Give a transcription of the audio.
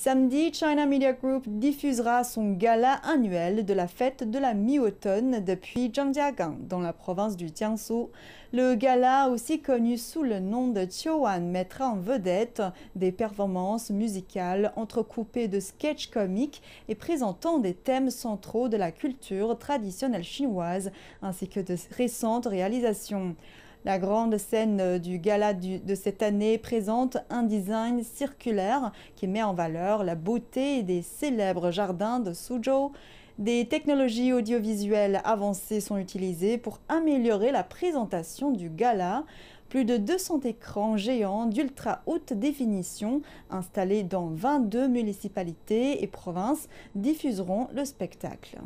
Samedi, China Media Group diffusera son gala annuel de la fête de la mi-automne depuis Zhangjiagang, dans la province du Jiangsu. Le gala, aussi connu sous le nom de Chowan, mettra en vedette des performances musicales entrecoupées de sketchs comiques et présentant des thèmes centraux de la culture traditionnelle chinoise, ainsi que de récentes réalisations. La grande scène euh, du gala de cette année présente un design circulaire qui met en valeur la beauté des célèbres jardins de Suzhou. Des technologies audiovisuelles avancées sont utilisées pour améliorer la présentation du gala. Plus de 200 écrans géants d'ultra haute définition installés dans 22 municipalités et provinces diffuseront le spectacle.